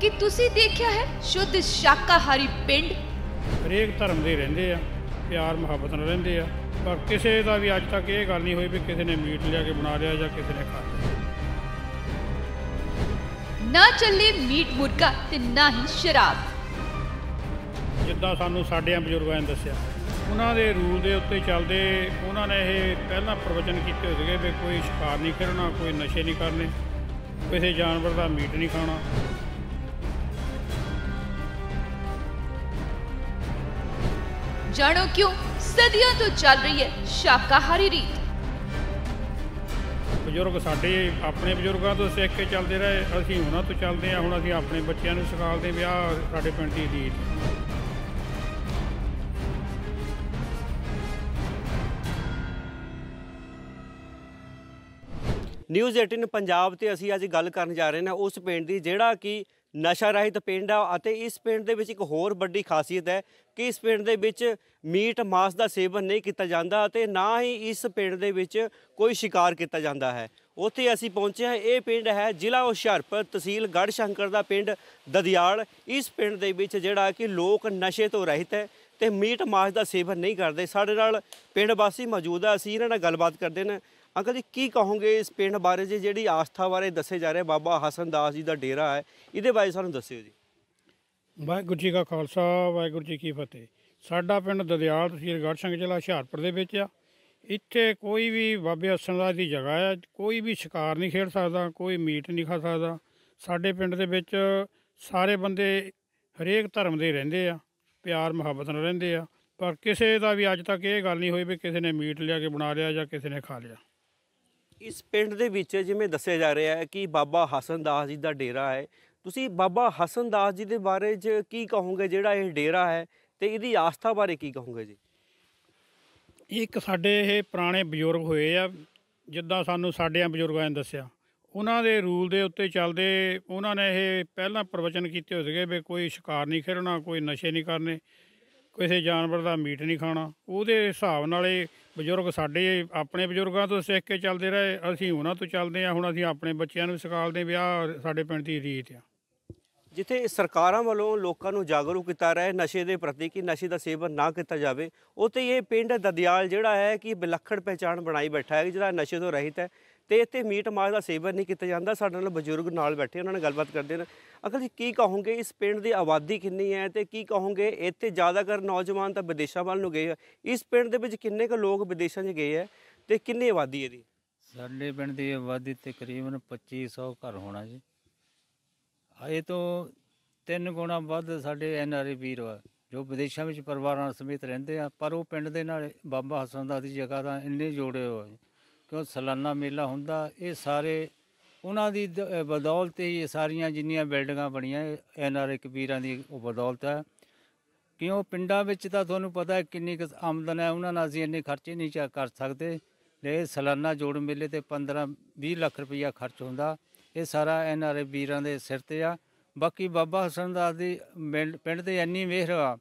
ਕਿ ਤੁਸੀਂ ਦੇਖਿਆ ਹੈ ਸ਼ੁੱਧ ਸ਼ਾਕਾਹਾਰੀ ਪਿੰਡ ਹਰੇਕ ਧਰਮ ਦੇ ਰਹਿੰਦੇ ਆ ਪਿਆਰ ਮੁਹੱਬਤ ਨਾਲ ਰਹਿੰਦੇ ਆ ਪਰ ਕਿਸੇ ਦਾ ਵੀ ਅੱਜ ਤੱਕ ਇਹ ਗੱਲ ਨਹੀਂ ਹੋਈ ਵੀ ਕਿਸੇ ਨੇ ਮੀਟ ਲਿਆ ਕੇ ਬਣਾ ਲਿਆ ਜਾਂ ਕਿਸੇ ਨੇ ਖਾ ਲਿਆ ਨਾ ਚੱਲੇ ਮੀਟ ਮੁਰਗਾ ਤੇ ਨਾ ਹੀ ਸ਼ਰਾਬ ਜਿੱਦਾਂ ਸਾਨੂੰ ਸਾਡੇ ਬਜ਼ੁਰਗਾਂ ਨੇ ਦੱਸਿਆ ਉਹਨਾਂ ਦੇ ਰੂਲ ਦੇ ਉੱਤੇ ਚੱਲਦੇ ਉਹਨਾਂ ਨੇ ਇਹ ਪਹਿਲਾਂ ਪ੍ਰਵਚਨ ਕੀਤੇ ਹੋਏ ਸੀਗੇ ਵੀ ਕੋਈ ਸ਼ਿਕਾਰ ਨਹੀਂ ਕਰਨਾ ਕੋਈ ਨਸ਼ੇ ਨਹੀਂ ਕਰਨੇ ਕਿਸੇ ਜਾਨਵਰ ਦਾ ਮੀਟ ਨਹੀਂ ਖਾਣਾ ਜਾਣੋ ਕਿਉਂ ਸਦੀਆਂ ਤੋਂ ਚੱਲ ਰਹੀ ਹੈ ਸ਼ਾਕਾਹਾਰੀ ਰੀਤ ਬਜ਼ੁਰਗ ਸਾਡੇ ਆਪਣੇ ਬਜ਼ੁਰਗਾਂ ਤੋਂ ਸਿੱਖ ਕੇ ਚੱਲਦੇ ਰਹੇ ਅਸੀਂ ਉਹਨਾਂ ਤੋਂ ਚੱਲਦੇ ਆ ਹੁਣ ਅਸੀਂ ਆਪਣੇ ਬੱਚਿਆਂ ਨੂੰ ਸਿਖਾਉਂਦੇ ਵਿਆਹ ਸਾਡੇ ਪਿੰਡ ਦੀ ਰੀਤ ਨਿਊਜ਼ 18 ਪੰਜਾਬ ਤੇ ਅਸੀਂ ਅੱਜ ਗੱਲ ਕਰਨ ਜਾ ਰਹੇ ਹਾਂ ਉਸ ਪਿੰਡ ਦੀ ਜਿਹੜਾ ਕਿ ਨਸ਼ਾ ਰਹਿਤ ਪਿੰਡ ਆ ਅਤੇ ਇਸ ਪਿੰਡ ਦੇ ਵਿੱਚ ਇੱਕ ਹੋਰ ਵੱਡੀ ਖਾਸੀਅਤ ਹੈ ਕਿ ਇਸ ਪਿੰਡ ਦੇ ਵਿੱਚ ਮੀਟ ਮਾਸ ਦਾ ਸੇਵਨ ਨਹੀਂ ਕੀਤਾ ਜਾਂਦਾ ਅਤੇ ਨਾ ਹੀ ਇਸ ਪਿੰਡ ਦੇ ਵਿੱਚ ਕੋਈ ਸ਼ਿਕਾਰ ਕੀਤਾ ਜਾਂਦਾ ਹੈ ਉੱਥੇ ਅਸੀਂ ਪਹੁੰਚੇ ਹਾਂ ਇਹ ਪਿੰਡ ਹੈ ਜ਼ਿਲ੍ਹਾ ਹੁਸ਼ਿਆਰਪੁਰ ਤਹਿਸੀਲ ਗੜਸ਼ੰਕਰ ਸ਼ੰਕਰ ਦਾ ਪਿੰਡ ਦਦਿਆਲ ਇਸ ਪਿੰਡ ਦੇ ਵਿੱਚ ਜਿਹੜਾ ਕਿ ਲੋਕ ਨਸ਼ੇ ਤੋਂ ਰਹਿਤ ਹੈ ਤੇ ਮੀਟ ਮਾਸ ਦਾ ਸੇਵਨ ਨਹੀਂ ਕਰਦੇ ਸਾਡੇ ਨਾਲ ਪਿੰਡ ਵਾਸੀ ਮੌਜੂਦ ਆ ਅਸੀਂ ਇਹਨਾਂ ਨਾਲ ਗੱਲਬਾਤ ਕਰਦੇ ਨੇ ਅੰਕਲ ਜੀ ਕੀ ਕਹੋਗੇ ਇਸ ਪਿੰਡ ਬਾਰੇ ਜੀ ਜਿਹੜੀ ਆਸਥਾ ਬਾਰੇ ਦੱਸੇ ਜਾ ਰਹੇ ਬਾਬਾ ਹਸਨ ਦਾਸ ਜੀ ਦਾ ਡੇਰਾ ਹੈ ਇਹਦੇ ਬਾਰੇ ਸਾਨੂੰ ਦੱਸਿਓ ਜੀ ਵਾਹਿਗੁਰੂ ਜੀ ਕਾ ਖਾਲਸਾ ਵਾਹਿਗੁਰੂ ਜੀ ਕੀ ਫਤਿਹ ਸਾਡਾ ਪਿੰਡ ਦਦਿਆਲ ਰਗੜ ਗੜਸ਼ੰਗ ਜ਼ਿਲ੍ਹਾ ਹਿਸ਼ਾਰਪੁਰ ਦੇ ਵਿੱਚ ਆ ਇੱਥੇ ਕੋਈ ਵੀ ਬਾਬੇ ਹਸਨ ਦਾਸ ਦੀ ਜਗ੍ਹਾ ਹੈ ਕੋਈ ਵੀ ਸ਼ਿਕਾਰ ਨਹੀਂ ਖੇਡ ਸਕਦਾ ਕੋਈ ਮੀਟ ਨਹੀਂ ਖਾ ਸਕਦਾ ਸਾਡੇ ਪਿੰਡ ਦੇ ਵਿੱਚ ਸਾਰੇ ਬੰਦੇ ਹਰੇਕ ਧਰਮ ਦੇ ਰਹਿੰਦੇ ਆ ਪਿਆਰ ਮੁਹੱਬਤ ਨਾਲ ਰਹਿੰਦੇ ਆ ਪਰ ਕਿਸੇ ਦਾ ਵੀ ਅੱਜ ਤੱਕ ਇਹ ਗੱਲ ਨਹੀਂ ਹੋਈ ਵੀ ਕਿਸੇ ਨੇ ਮੀਟ ਲਿਆ ਕੇ ਬਣਾ ਲਿਆ ਜਾਂ ਕਿਸੇ ਨੇ ਖਾ ਲਿਆ ਇਸ ਪਿੰਡ ਦੇ ਵਿੱਚ ਜਿਵੇਂ ਦੱਸਿਆ ਜਾ ਰਿਹਾ ਹੈ ਕਿ ਬਾਬਾ ਹਸਨ ਦਾਸ ਜੀ ਦਾ ਡੇਰਾ ਹੈ ਤੁਸੀਂ ਬਾਬਾ ਹਸਨ ਦਾਸ ਜੀ ਦੇ ਬਾਰੇ 'ਚ ਕੀ ਕਹੋਗੇ ਜਿਹੜਾ ਇਹ ਡੇਰਾ ਹੈ ਤੇ ਇਹਦੀ ਆਸਥਾ ਬਾਰੇ ਕੀ ਕਹੋਗੇ ਜੀ ਇੱਕ ਸਾਡੇ ਇਹ ਪੁਰਾਣੇ ਬਜ਼ੁਰਗ ਹੋਏ ਆ ਜਿੱਦਾਂ ਸਾਨੂੰ ਸਾਡਿਆਂ ਬਜ਼ੁਰਗਾਂ ਨੇ ਦੱਸਿਆ ਉਹਨਾਂ ਦੇ ਰੂਲ ਦੇ ਉੱਤੇ ਚੱਲਦੇ ਉਹਨਾਂ ਨੇ ਇਹ ਪਹਿਲਾਂ ਪ੍ਰਵਚਨ ਕੀਤੇ ਹੋਏ ਸੀਗੇ ਵੀ ਕੋਈ ਸ਼ਿਕਾਰ ਨਹੀਂ ਖੇਡਣਾ ਕੋਈ ਨਸ਼ੇ ਨਹੀਂ ਕਰਨੇ ਕਿਸੇ ਜਾਨਵਰ ਦਾ ਮੀਟ ਨਹੀਂ ਖਾਣਾ ਉਹਦੇ ਹਿਸਾਬ ਨਾਲੇ ਬਜ਼ੁਰਗ ਸਾਡੇ ਆਪਣੇ ਬਜ਼ੁਰਗਾਂ ਤੋਂ ਸਿੱਖ ਕੇ ਚੱਲਦੇ ਰਹੇ ਅਸੀਂ ਉਹਨਾਂ ਤੋਂ ਚੱਲਦੇ ਆ ਹੁਣ ਅਸੀਂ ਆਪਣੇ ਬੱਚਿਆਂ ਨੂੰ ਸਿਖਾਉਂਦੇ ਵਿਆਹ ਸਾਡੇ ਪਿੰਡ ਦੀ ਰੀਤ ਆ ਜਿੱਥੇ ਸਰਕਾਰਾਂ ਵੱਲੋਂ ਲੋਕਾਂ ਨੂੰ ਜਾਗਰੂਕ ਕੀਤਾ ਰਹੇ ਨਸ਼ੇ ਦੇ ਪ੍ਰਤੀ ਕਿ ਨਸ਼ੇ ਦਾ ਸੇਵਨ ਨਾ ਕੀਤਾ ਜਾਵੇ ਉੱਥੇ ਇਹ ਪਿੰਡ ਦਦਿਆਲ ਜਿਹੜਾ ਹੈ ਕਿ ਵਿਲੱਖਣ ਪਹਿਚਾਣ ਬਣਾਈ ਬੈਠਾ ਹੈ ਜਿਹੜਾ ਨਸ਼ੇ ਤੋਂ ਰਹਿਤ ਹੈ ਤੇ ਇੱਥੇ ਮੀਟ ਮਾਸ ਦਾ ਸੇਵਨ ਨਹੀਂ ਕੀਤਾ ਜਾਂਦਾ ਸਾਡੇ ਨਾਲ ਬਜ਼ੁਰਗ ਨਾਲ ਬੈਠੇ ਉਹਨਾਂ ਨਾਲ ਗੱਲਬਾਤ ਕਰਦੇ ਨੇ ਅਕਲ ਜੀ ਕੀ ਕਹੋਗੇ ਇਸ ਪਿੰਡ ਦੀ ਆਬਾਦੀ ਕਿੰਨੀ ਹੈ ਤੇ ਕੀ ਕਹੋਗੇ ਇੱਥੇ ਜ਼ਿਆਦਾਤਰ ਨੌਜਵਾਨ ਤਾਂ ਵਿਦੇਸ਼ਾਂ ਵੱਲ ਨੂੰ ਗਏ ਇਸ ਪਿੰਡ ਦੇ ਵਿੱਚ ਕਿੰਨੇ ਕੁ ਲੋਕ ਵਿਦੇਸ਼ਾਂ 'ਚ ਗਏ ਹੈ ਤੇ ਕਿੰਨੀ ਆਬਾਦੀ ਇਹਦੀ ਸਾਡੇ ਪਿੰਡ ਦੀ ਆਬਾਦੀ ਤਕਰੀਬਨ 2500 ਘਰ ਹੋਣਾ ਜੀ ਆਏ ਤੋਂ ਤਿੰਨ ਗੁਣਾ ਵੱਧ ਸਾਡੇ ਐਨ ਆਰ ਆਈ ਵੀਰ ਜੋ ਵਿਦੇਸ਼ਾਂ ਵਿੱਚ ਪਰਿਵਾਰਾਂ ਸਮੇਤ ਰਹਿੰਦੇ ਆ ਪਰ ਉਹ ਪਿੰਡ ਦੇ ਨਾਲ ਬਾਬਾ ਹਸਨ ਦਾ ਦੀ ਜਗ੍ਹਾ ਦਾ ਇੰਨੇ ਜੋੜੇ ਹੋਏ ਕਿਉਂ ਸਲਾਨਾ ਮੇਲਾ ਹੁੰਦਾ ਇਹ ਸਾਰੇ ਉਹਨਾਂ ਦੀ ਬਦੌਲਤ ਹੀ ਇਹ ਸਾਰੀਆਂ ਜਿੰਨੀਆਂ ਬਿਲਡਿੰਗਾਂ ਬਣੀਆਂ ਐਨ ਆਰ ਆਈ ਕਬੀਰਾਂ ਦੀ ਉਹ ਬਦੌਲਤ ਹੈ ਕਿਉਂ ਪਿੰਡਾਂ ਵਿੱਚ ਤਾਂ ਤੁਹਾਨੂੰ ਪਤਾ ਹੈ ਕਿੰਨੀ ਆਮਦਨ ਹੈ ਉਹਨਾਂ ਨਾਲ ਅਸੀਂ ਇੰਨੇ ਖਰਚੇ ਨਹੀਂ ਕਰ ਸਕਦੇ ਲੈ ਸਲਾਨਾ ਜੋੜ ਮੇਲੇ ਤੇ 15 20 ਲੱਖ ਰੁਪਈਆ ਖਰਚ ਹੁੰਦਾ ਇਹ ਸਾਰਾ ਐਨ ਆਰ ਆਈ ਵੀਰਾਂ ਦੇ ਸਿਰ ਤੇ ਆ ਬਾਕੀ ਬਾਬਾ ਹਸਨ ਦਾਸ ਦੀ ਪਿੰਡ ਤੇ ਇੰਨੀ ਮਿਹਰ ਆ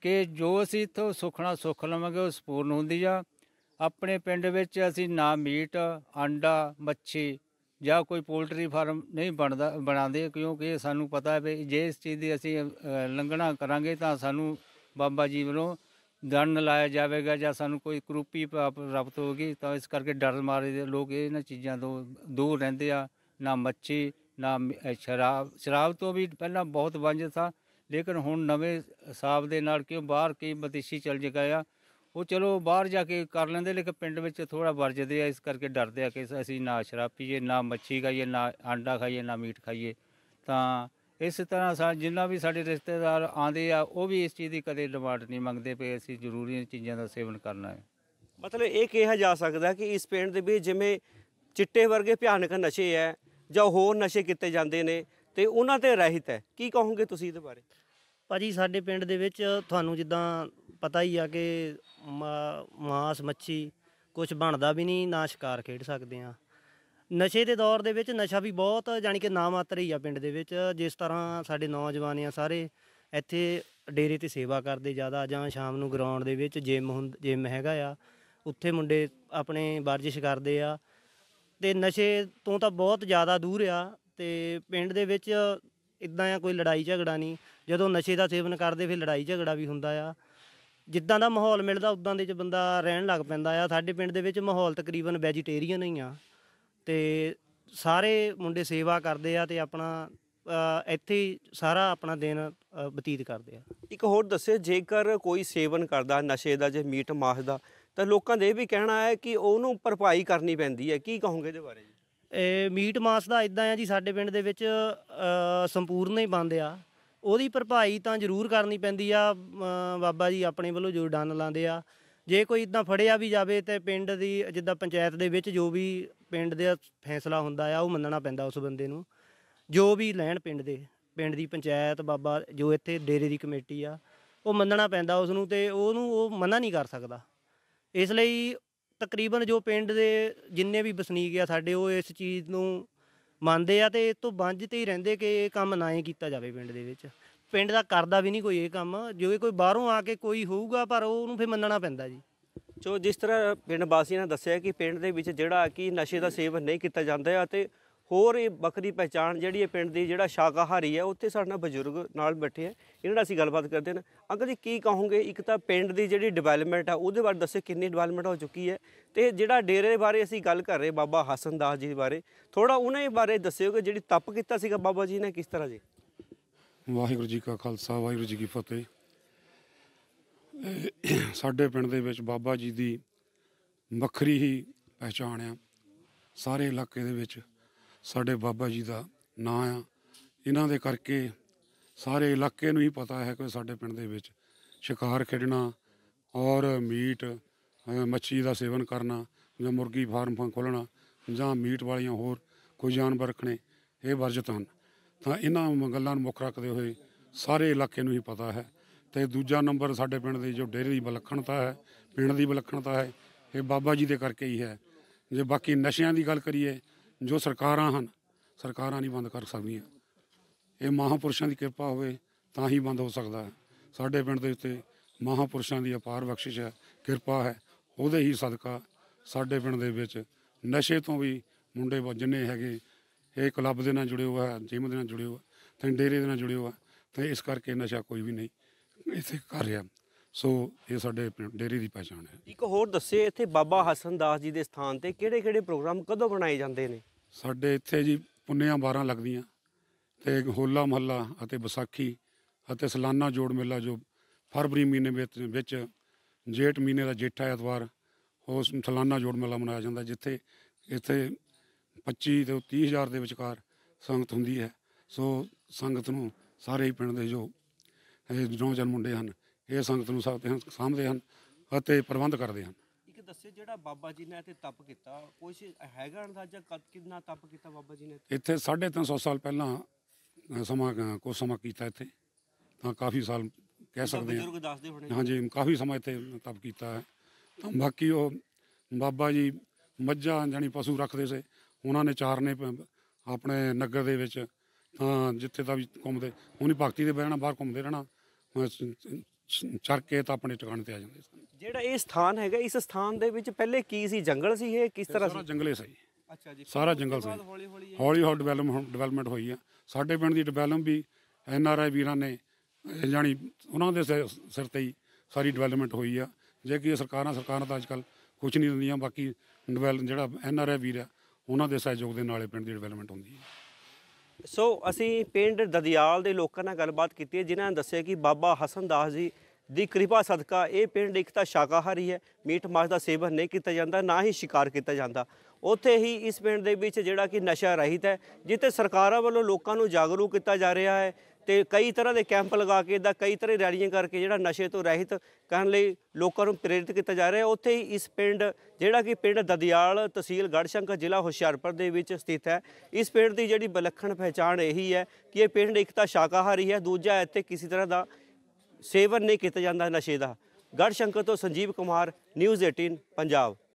ਕਿ ਜੋ ਅਸੀਂ ਇਥੋਂ ਸੁਖਣਾ ਸੁੱਖ ਲਵਾਂਗੇ ਉਹ ਸਪੂਰਨ ਹੁੰਦੀ ਆ ਆਪਣੇ ਪਿੰਡ ਵਿੱਚ ਅਸੀਂ ਨਾ ਮੀਟ ਅੰਡਾ ਮੱਛੀ ਜਾਂ ਕੋਈ ਪੋਲਟਰੀ ਫਾਰਮ ਨਹੀਂ ਬਣਦਾ ਬਣਾਉਂਦੇ ਕਿਉਂਕਿ ਸਾਨੂੰ ਪਤਾ ਹੈ ਵੀ ਜੇ ਇਸ ਚੀਜ਼ ਦੀ ਅਸੀਂ ਲੰਘਣਾ ਕਰਾਂਗੇ ਤਾਂ ਸਾਨੂੰ ਬਾਬਾ ਜੀ ਵੱਲੋਂ ਦੰਡ ਲਾਇਆ ਜਾਵੇਗਾ ਜਾਂ ਸਾਨੂੰ ਕੋਈ ਕਰੂਪੀ ਪ੍ਰਾਪਤ ਹੋਗੀ ਤਾਂ ਇਸ ਕਰਕੇ ਡਰ ਮਾਰੇ ਦੇ ਲੋਕ ਇਹਨਾਂ ਚੀਜ਼ਾਂ ਤੋਂ ਦੂਰ ਰਹਿੰਦੇ ਆ ਨਾ ਮੱਛੀ ਨਾ ਸ਼ਰਾਬ ਸ਼ਰਾਬ ਤੋਂ ਵੀ ਪਹਿਲਾਂ ਬਹੁਤ ਵਾਂਝੇ ਸੀ ਲੇਕਿਨ ਹੁਣ ਨਵੇਂ ਹਿਸਾਬ ਦੇ ਨਾਲ ਕਿਉਂ ਬਾਹਰ ਕੀ ਬਤੀਸ਼ੀ ਚੱਲ ਜਗਾਇਆ ਉਹ ਚਲੋ ਬਾਹਰ ਜਾ ਕੇ ਕਰ ਲੈਂਦੇ ਲੇਕਿਨ ਪਿੰਡ ਵਿੱਚ ਥੋੜਾ ਵਰਜਦੇ ਆ ਇਸ ਕਰਕੇ ਡਰਦੇ ਆ ਕਿ ਅਸੀਂ ਨਾ ਸ਼ਰਾਬ ਪੀਏ ਨਾ ਮੱਛੀ ਖਾਈਏ ਨਾ ਆਂਡਾ ਖਾਈਏ ਨਾ ਮੀਟ ਖਾਈਏ ਤਾਂ ਇਸ ਤਰ੍ਹਾਂ ਸਾ ਜਿੰਨਾ ਵੀ ਸਾਡੇ ਰਿਸ਼ਤੇਦਾਰ ਆਂਦੇ ਆ ਉਹ ਵੀ ਇਸ ਚੀਜ਼ ਦੀ ਕਦੇ ਡਿਮਾਂਡ ਨਹੀਂ ਮੰਗਦੇ ਪਏ ਅਸੀਂ ਜ਼ਰੂਰੀ ਚੀਜ਼ਾਂ ਦਾ ਸੇਵਨ ਕਰਨਾ ਹੈ ਮਤਲਬ ਇਹ ਕਿਹਾ ਜਾ ਸਕਦਾ ਕਿ ਇਸ ਪਿੰਡ ਦੇ ਵਿੱਚ ਜਿਵੇਂ ਚਿੱਟੇ ਵਰਗੇ ਭਿਆਨਕ ਨਸ਼ੇ ਆ ਜਾਂ ਹੋਰ ਨਸ਼ੇ ਕੀਤੇ ਜਾਂਦੇ ਨੇ ਤੇ ਉਹਨਾਂ ਤੇ ਰਹਿਤ ਹੈ ਕੀ ਕਹੋਗੇ ਤੁਸੀਂ ਇਹਦੇ ਬਾਰੇ ਭਾਜੀ ਸਾਡੇ ਪਿੰਡ ਦੇ ਵਿੱਚ ਤੁਹਾਨੂੰ ਜਿੱਦਾਂ ਪਤਾ ਹੀ ਆ ਕਿ ਮਾਸ ਮੱਛੀ ਕੁਝ ਬਣਦਾ ਵੀ ਨਹੀਂ ਨਾ ਸ਼ਿਕਾਰ ਖੇਡ ਸਕਦੇ ਆ ਨਸ਼ੇ ਦੇ ਦੌਰ ਦੇ ਵਿੱਚ ਨਸ਼ਾ ਵੀ ਬਹੁਤ ਜਾਨੀ ਕਿ ਨਾ ਮਾਤਰ ਹੀ ਆ ਪਿੰਡ ਦੇ ਵਿੱਚ ਜਿਸ ਤਰ੍ਹਾਂ ਸਾਡੇ ਨੌਜਵਾਨ ਆ ਸਾਰੇ ਇੱਥੇ ਡੇਰੇ ਤੇ ਸੇਵਾ ਕਰਦੇ ਜ਼ਿਆਦਾ ਜਾਂ ਸ਼ਾਮ ਨੂੰ ਗਰਾਊਂਡ ਦੇ ਵਿੱਚ ਜਿਮ ਹੁੰਦ ਜਿਮ ਹੈਗਾ ਆ ਉੱਥੇ ਮੁੰਡੇ ਆਪਣੇ ਵਰਜਿਸ਼ ਕਰਦੇ ਆ ਤੇ ਨਸ਼ੇ ਤੋਂ ਤਾਂ ਬਹੁਤ ਜ਼ਿਆਦਾ ਦੂਰ ਆ ਤੇ ਪਿੰਡ ਦੇ ਵਿੱਚ ਇਦਾਂ ਆ ਕੋਈ ਲੜਾਈ ਝਗੜਾ ਨਹੀਂ ਜਦੋਂ ਨਸ਼ੇ ਦਾ ਸੇਵਨ ਕਰਦੇ ਫਿਰ ਲੜਾਈ ਝਗੜਾ ਵੀ ਹੁੰਦਾ ਆ ਜਿੱਦਾਂ ਦਾ ਮਾਹੌਲ ਮਿਲਦਾ ਉਦਾਂ ਦੇ ਚ ਬੰਦਾ ਰਹਿਣ ਲੱਗ ਪੈਂਦਾ ਆ ਸਾਡੇ ਪਿੰਡ ਦੇ ਵਿੱਚ ਮਾਹੌਲ ਤਕਰੀਬਨ ਵੈਜੀਟੇਰੀਅਨ ਹੀ ਆ ਤੇ ਸਾਰੇ ਮੁੰਡੇ ਸੇਵਾ ਕਰਦੇ ਆ ਤੇ ਆਪਣਾ ਇੱਥੇ ਸਾਰਾ ਆਪਣਾ ਦਿਨ ਬਤੀਤ ਕਰਦੇ ਆ ਇੱਕ ਹੋਰ ਦੱਸੇ ਜੇਕਰ ਕੋਈ ਸੇਵਨ ਕਰਦਾ ਨਸ਼ੇ ਦਾ ਜੇ ਮੀਟ ਮਾਸ ਦਾ ਤਾਂ ਲੋਕਾਂ ਦੇ ਇਹ ਵੀ ਕਹਿਣਾ ਹੈ ਕਿ ਉਹਨੂੰ ਭਰਪਾਈ ਕਰਨੀ ਪੈਂਦੀ ਹੈ ਕੀ ਕਹੋਗੇ ਇਹਦੇ ਬਾਰੇ ਇਹ ਮੀਟ ਮਾਸ ਦਾ ਇਦਾਂ ਆ ਜੀ ਸਾਡੇ ਪਿੰਡ ਦੇ ਵਿੱਚ ਸੰਪੂਰਨ ਹੀ ਬੰਦ ਆ ਉਹਦੀ ਭਰਪਾਈ ਤਾਂ ਜ਼ਰੂਰ ਕਰਨੀ ਪੈਂਦੀ ਆ ਬਾਬਾ ਜੀ ਆਪਣੇ ਵੱਲੋਂ ਜੋ ਡੰਨ ਲਾਉਂਦੇ ਆ ਜੇ ਕੋਈ ਇਦਾਂ ਫੜਿਆ ਵੀ ਜਾਵੇ ਤੇ ਪਿੰਡ ਦੀ ਜਿੱਦਾਂ ਪੰਚਾਇਤ ਦੇ ਵਿੱਚ ਜੋ ਵੀ ਪਿੰਡ ਦੇ ਫੈਸਲਾ ਹੁੰਦਾ ਆ ਉਹ ਮੰਨਣਾ ਪੈਂਦਾ ਉਸ ਬੰਦੇ ਨੂੰ ਜੋ ਵੀ ਲੈਣ ਪਿੰਡ ਦੇ ਪਿੰਡ ਦੀ ਪੰਚਾਇਤ ਬਾਬਾ ਜੋ ਇੱਥੇ ਡੇਰੇ ਦੀ ਕਮੇਟੀ ਆ ਉਹ ਮੰਨਣਾ ਪੈਂਦਾ ਉਸ ਨੂੰ ਤੇ ਉਹਨੂੰ ਉਹ ਮਨਾ ਨਹੀਂ ਕਰ ਸਕਦਾ ਇਸ ਲਈ ਤਕਰੀਬਨ ਜੋ ਪਿੰਡ ਦੇ ਜਿੰਨੇ ਵੀ ਵਸਨੀਕ ਆ ਸਾਡੇ ਉਹ ਇਸ ਚੀਜ਼ ਨੂੰ ਮੰਨਦੇ ਆ ਤੇ ਇਹ ਤੋਂ ਵਾਂਝਤੇ ਹੀ ਰਹਿੰਦੇ ਕਿ ਇਹ ਕੰਮ ਨਾ ਹੀ ਕੀਤਾ ਜਾਵੇ ਪਿੰਡ ਦੇ ਵਿੱਚ ਪਿੰਡ ਦਾ ਕਰਦਾ ਵੀ ਨਹੀਂ ਕੋਈ ਇਹ ਕੰਮ ਜੇ ਕੋਈ ਬਾਹਰੋਂ ਆ ਕੇ ਕੋਈ ਹੋਊਗਾ ਪਰ ਉਹਨੂੰ ਫੇਰ ਮੰਨਣਾ ਪੈਂਦਾ ਜੀ ਜੋ ਜਿਸ ਤਰ੍ਹਾਂ ਪਿੰਡ ਵਾਸੀਆਂ ਨੇ ਦੱਸਿਆ ਕਿ ਪਿੰਡ ਦੇ ਵਿੱਚ ਜਿਹੜਾ ਕਿ ਨਸ਼ੇ ਦਾ ਸੇਵਨ ਨਹੀਂ ਕੀਤਾ ਜਾਂਦਾ ਅਤੇ ਹੋਰ ਇਹ ਬੱਕਰੀ ਪਹਿਚਾਣ ਜਿਹੜੀ ਹੈ ਪਿੰਡ ਦੀ ਜਿਹੜਾ ਸ਼ਾਕਾਹਾਰੀ ਹੈ ਉੱਥੇ ਸਾਡੇ ਨਾਲ ਬਜ਼ੁਰਗ ਨਾਲ ਬੈਠੇ ਹੈ ਇਹਨਾਂ ਨਾਲ ਅਸੀਂ ਗੱਲਬਾਤ ਕਰਦੇ ਹਾਂ ਅੰਕਲ ਜੀ ਕੀ ਕਹੋਗੇ ਇੱਕ ਤਾਂ ਪਿੰਡ ਦੀ ਜਿਹੜੀ ਡਿਵੈਲਪਮੈਂਟ ਆ ਉਹਦੇ ਬਾਰੇ ਦੱਸੋ ਕਿੰਨੀ ਡਿਵੈਲਪਮੈਂਟ ਹੋ ਚੁੱਕੀ ਹੈ ਤੇ ਜਿਹੜਾ ਡੇਰੇ ਬਾਰੇ ਅਸੀਂ ਗੱਲ ਕਰ ਰਹੇ ਬਾਬਾ ਹਸਨ ਦਾਸ ਜੀ ਬਾਰੇ ਥੋੜਾ ਉਹਨਾਂ ਬਾਰੇ ਦੱਸਿਓ ਕਿ ਜਿਹੜੀ ਤਪ ਕੀਤਾ ਸੀਗਾ ਬਾਬਾ ਜੀ ਨੇ ਕਿਸ ਤਰ੍ਹਾਂ ਜੀ ਵਾਹਿਗੁਰੂ ਜੀ ਕਾ ਖਾਲਸਾ ਵਾਹਿਗੁਰੂ ਜੀ ਕੀ ਫਤਿਹ ਸਾਡੇ ਪਿੰਡ ਦੇ ਵਿੱਚ ਬਾਬਾ ਜੀ ਦੀ ਵੱਖਰੀ ਹੀ ਪਛਾਣ ਆ ਸਾਰੇ ਇਲਾਕੇ ਦੇ ਵਿੱਚ ਸਾਡੇ ਬਾਬਾ ਜੀ ਦਾ ਨਾਂ ਆ ਇਹਨਾਂ ਦੇ ਕਰਕੇ ਸਾਰੇ ਇਲਾਕੇ ਨੂੰ ਹੀ ਪਤਾ ਹੈ ਕਿ ਸਾਡੇ ਪਿੰਡ ਦੇ ਵਿੱਚ ਸ਼ਿਕਾਰ ਖੇਡਣਾ ਔਰ ਮੀਟ ਮੱਛੀ ਦਾ ਸੇਵਨ ਕਰਨਾ ਜਾਂ ਮੁਰਗੀ ਫਾਰਮ ਖੋਲਣਾ ਜਾਂ ਮੀਟ ਵਾਲੀਆਂ ਹੋਰ ਕੋਈ ਜਾਨਵਰ ਰੱਖਣੇ ਇਹ ਵਰਜਿਤ ਹਨ ਤਾਂ ਇਹਨਾਂ ਗੱਲਾਂ ਨੂੰ ਮੁੱਖ ਰੱਖਦੇ ਹੋਏ ਸਾਰੇ ਇਲਾਕੇ ਨੂੰ ਹੀ ਪਤਾ ਹੈ ਤੇ ਦੂਜਾ ਨੰਬਰ ਸਾਡੇ ਪਿੰਡ ਦੀ ਜੋ ਡੇਰੇ ਦੀ ਹੈ ਪਿੰਡ ਦੀ ਬਲਖਣਤਾ ਹੈ ਇਹ ਬਾਬਾ ਜੀ ਦੇ ਕਰਕੇ ਹੀ ਹੈ ਜੇ ਬਾਕੀ ਨਸ਼ਿਆਂ ਦੀ ਗੱਲ ਕਰੀਏ ਜੋ ਸਰਕਾਰਾਂ ਹਨ ਸਰਕਾਰਾਂ ਨਹੀਂ ਬੰਦ ਕਰ ਸਕਦੀਆਂ ਇਹ ਮਹਾਪੁਰਸ਼ਾਂ ਦੀ ਕਿਰਪਾ ਹੋਵੇ ਤਾਂ ਹੀ ਬੰਦ ਹੋ ਸਕਦਾ ਹੈ ਸਾਡੇ ਪਿੰਡ ਦੇ ਉੱਤੇ ਮਹਾਪੁਰਸ਼ਾਂ ਦੀ ਅਪਾਰ ਬਖਸ਼ਿਸ਼ ਹੈ ਕਿਰਪਾ ਹੈ ਉਹਦੇ ਹੀ ਸਦਕਾ ਸਾਡੇ ਪਿੰਡ ਦੇ ਵਿੱਚ ਨਸ਼ੇ ਤੋਂ ਵੀ ਮੁੰਡੇ ਵੱਜਨੇ ਹੈਗੇ ਇਹ ਕਲੱਬ ਦੇ ਨਾਲ ਜੁੜੇ ਹੋਇਆ ਜਿਮ ਦੇ ਨਾਲ ਜੁੜੇ ਹੋਇਆ ਤੇ ਡੇਰੇ ਦੇ ਨਾਲ ਜੁੜੇ ਹੋਇਆ ਤੇ ਇਸ ਕਰਕੇ ਨਸ਼ਾ ਕੋਈ ਵੀ ਨਹੀਂ ਇੱਥੇ ਕਰ ਰਿਹਾ ਸੋ ਇਹ ਸਾਡੇ ਡੇਰੀ ਦੀ ਪਛਾਣ ਹੈ ਇੱਕ ਹੋਰ ਦੱਸੇ ਇੱਥੇ ਬਾਬਾ ਹਸਨ ਦਾਸ ਜੀ ਦੇ ਸਥਾਨ ਤੇ ਕਿਹੜੇ-ਕਿਹੜੇ ਪ੍ਰੋਗਰਾਮ ਕਦੋਂ ਬਣਾਏ ਜਾਂਦੇ ਨੇ ਸਾਡੇ ਇੱਥੇ ਜੀ ਪੁੰਨਿਆ 12 ਲੱਗਦੀਆਂ ਤੇ ਹੋਲਾ ਮਹੱਲਾ ਅਤੇ ਵਿਸਾਖੀ ਅਤੇ ਸਲਾਨਾ ਜੋੜ ਮੇਲਾ ਜੋ ਫਰਵਰੀ ਮਹੀਨੇ ਵਿੱਚ ਜੇਠ ਮਹੀਨੇ ਦਾ ਜੇਠਾ ਐਤਵਾਰ ਉਸ ਸਲਾਨਾ ਜੋੜ ਮੇਲਾ ਮਨਾਇਆ ਜਾਂਦਾ ਜਿੱਥੇ ਇੱਥੇ 25 ਤੋਂ 30000 ਦੇ ਵਿਚਕਾਰ ਸੰਗਤ ਹੁੰਦੀ ਹੈ ਸੋ ਸੰਗਤ ਨੂੰ ਸਾਰੇ ਪਿੰਡ ਦੇ ਜੋ ਨੌਜਵਾਨ ਮੁੰਡੇ ਹਨ ਇਹ ਸੰਗਤ ਨੂੰ ਸਾਹਮਣੇ ਹਨ ਅਤੇ ਪ੍ਰਬੰਧ ਕਰਦੇ ਹਨ ਇੱਕ ਦੱਸਿਓ ਜਿਹੜਾ ਬਾਬਾ ਜੀ ਨੇ ਇੱਥੇ ਤਪ ਕੀਤਾ ਕੁਝ ਹੈਗਾ ਅੰਦਾਜ਼ਾ ਕਦ ਕਿੰਨਾ ਤਪ ਕੀਤਾ ਬਾਬਾ ਜੀ ਨੇ ਇੱਥੇ 350 ਸਾਲ ਪਹਿਲਾਂ ਸਮਾਂ ਕੋ ਸਮਾਂ ਕੀਤਾ ਇੱਥੇ ਤਾਂ ਕਾਫੀ ਸਾਲ ਕਹਿ ਸਕਦੇ ਹਾਂ ਬਜ਼ੁਰਗ ਦੱਸਦੇ ਹੋਣੇ ਹਾਂਜੀ ਕਾਫੀ ਸਮਾਂ ਇੱਥੇ ਤਪ ਕੀਤਾ ਹੈ ਤਾਂ ਬਾਕੀ ਉਹ ਬਾਬਾ ਜੀ ਮੱਝਾਂ ਜਾਨੀ ਪਸ਼ੂ ਰੱਖਦੇ ਸੀ ਉਹਨਾਂ ਨੇ ਚਾਰਨੇ ਆਪਣੇ ਨਗਰ ਦੇ ਵਿੱਚ ਤਾਂ ਜਿੱਥੇ ਤਾਂ ਵੀ ਘੁੰਮਦੇ ਉਹਨੀ ਭਗਤੀ ਦੇ ਬਹਿਣਾ ਬਾਹਰ ਘੁੰਮਦੇ ਰਹਿਣਾ ਚਰ ਕੇ ਤਾਂ ਆਪਣੇ ਟਿਕਾਣੇ ਤੇ ਆ ਜਾਂਦੇ ਸਨ ਜਿਹੜਾ ਇਹ ਸਥਾਨ ਹੈਗਾ ਇਸ ਸਥਾਨ ਦੇ ਵਿੱਚ ਪਹਿਲੇ ਕੀ ਸੀ ਜੰਗਲ ਸੀ ਇਹ ਕਿਸ ਤਰ੍ਹਾਂ ਸਾਰਾ ਸੀ ਜੰਗਲੇ ਸੀ ਅੱਛਾ ਜੀ ਸਾਰਾ ਜੰਗਲ ਸੀ ਹੌਲੀ ਹੌਲੀ ਹੌਲੀ ਹੌਲੀ ਡਿਵੈਲਪਮੈਂਟ ਡਿਵੈਲਪਮੈਂਟ ਹੋਈ ਆ ਸਾਡੇ ਪਿੰਡ ਦੀ development we N R I ਵੀਰਾਂ ਨੇ ਜਾਨੀ ਉਹਨਾਂ ਦੇ ਸਿਰ ਤੇ ਹੀ ਸਾਰੀ ਡਿਵੈਲਪਮੈਂਟ ਹੋਈ ਆ ਜੇ ਕਿ ਸਰਕਾਰਾਂ ਸਰਕਾਰਾਂ ਤਾਂ ਅੱਜਕੱਲ ਕੁਝ ਨਹੀਂ ਦਿੰਦੀਆਂ ਬਾਕੀ ਡਿਵੈਲਪ ਜਿਹੜਾ ਐਨ ਆਰ ਆਈ ਵੀਰ ਆ ਉਹਨਾਂ ਦੇ ਸਹਿਯੋਗ ਦੇ ਨਾਲੇ ਪਿੰਡ ਦੀ ਡਿਵੈਲਪਮੈਂਟ ਹੁੰਦੀ ਹੈ ਸੋ ਅਸੀਂ ਪਿੰਡ ਦਦਿਆਲ ਦੇ ਲੋਕਾਂ ਨਾਲ ਗੱਲਬਾਤ ਕੀਤੀ ਹੈ ਜਿਨ੍ਹਾਂ ਨੇ ਦੱਸਿਆ ਕਿ ਬਾਬਾ ਹਸਨ ਦਾਸ ਜੀ ਦੀ ਕਿਰਪਾ ਸਦਕਾ ਇਹ ਪਿੰਡ ਇੱਕ ਤਾਂ ਸ਼ਾਕਾਹਾਰੀ ਹੈ ਮੀਟ ਮਾਸ ਦਾ ਸੇਵਨ ਨਹੀਂ ਕੀਤਾ ਜਾਂਦਾ ਨਾ ਹੀ ਸ਼ਿਕਾਰ ਕੀਤਾ ਜਾਂਦਾ ਉੱਥੇ ਹੀ ਇਸ ਪਿੰਡ ਦੇ ਵਿੱਚ ਜਿਹੜਾ ਕਿ ਨਸ਼ਾ ਰਹਿਤ ਹੈ ਜਿੱਥੇ ਸਰਕਾਰਾਂ ਵੱਲੋਂ ਲੋਕਾਂ ਨੂੰ ਜਾਗਰੂਕ ਕੀਤਾ ਜਾ ਰਿਹਾ ਹੈ ਤੇ ਕਈ ਤਰ੍ਹਾਂ ਦੇ ਕੈਂਪ ਲਗਾ ਕੇ ਦਾ ਕਈ ਤਰ੍ਹਾਂ ਰੈਲੀਆਂ ਕਰਕੇ ਜਿਹੜਾ ਨਸ਼ੇ ਤੋਂ ਰਹਿਤ ਕਰਨ ਲਈ ਲੋਕਾਂ ਨੂੰ ਪ੍ਰੇਰਿਤ ਕੀਤਾ ਜਾ ਰਿਹਾ ਉੱਥੇ ਹੀ ਇਸ ਪਿੰਡ ਜਿਹੜਾ ਕਿ ਪਿੰਡ ਦਦਿਆਲ ਤਹਿਸੀਲ ਗੜਸ਼ੰਕਰ ਜ਼ਿਲ੍ਹਾ ਹੁਸ਼ਿਆਰਪੁਰ ਦੇ ਵਿੱਚ ਸਥਿਤ ਹੈ ਇਸ ਪਿੰਡ ਦੀ ਜਿਹੜੀ ਬਲੱਖਣ ਪਹਿਚਾਣ ਇਹੀ ਹੈ ਕਿ ਇਹ ਪਿੰਡ ਇੱਕ ਤਾਂ ਸ਼ਾਕਾਹਾਰੀ ਹੈ ਦੂਜਾ ਇੱਥੇ ਕਿਸੇ ਤਰ੍ਹਾਂ ਦਾ ਸੇਵਨ ਨਹੀਂ ਕੀਤਾ ਜਾਂਦਾ ਨਸ਼ੇ ਦਾ ਗੜਸ਼ੰਕਰ ਤੋਂ ਸੰਜੀਵ ਕੁਮਾਰ ਨਿਊਜ਼ 18 ਪੰਜਾਬ